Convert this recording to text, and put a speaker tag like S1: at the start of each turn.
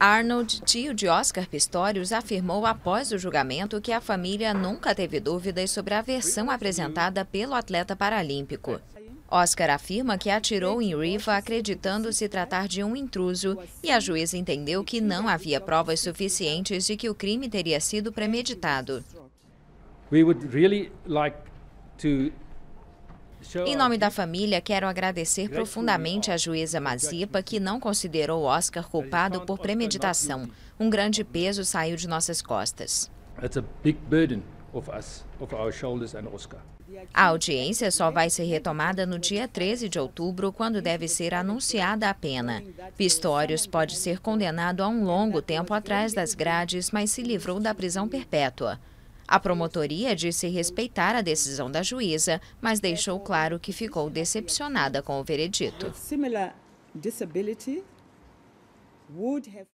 S1: Arnold, tio de Oscar Pistorius, afirmou após o julgamento que a família nunca teve dúvidas sobre a versão apresentada pelo atleta paralímpico. Oscar afirma que atirou em Riva acreditando se tratar de um intruso e a juíza entendeu que não havia provas suficientes de que o crime teria sido premeditado.
S2: We would really like to
S1: em nome da família, quero agradecer profundamente à juíza Mazipa, que não considerou Oscar culpado por premeditação. Um grande peso saiu de nossas costas. A audiência só vai ser retomada no dia 13 de outubro, quando deve ser anunciada a pena. Pistorius pode ser condenado a um longo tempo atrás das grades, mas se livrou da prisão perpétua. A promotoria disse respeitar a decisão da juíza, mas deixou claro que ficou decepcionada com o veredito.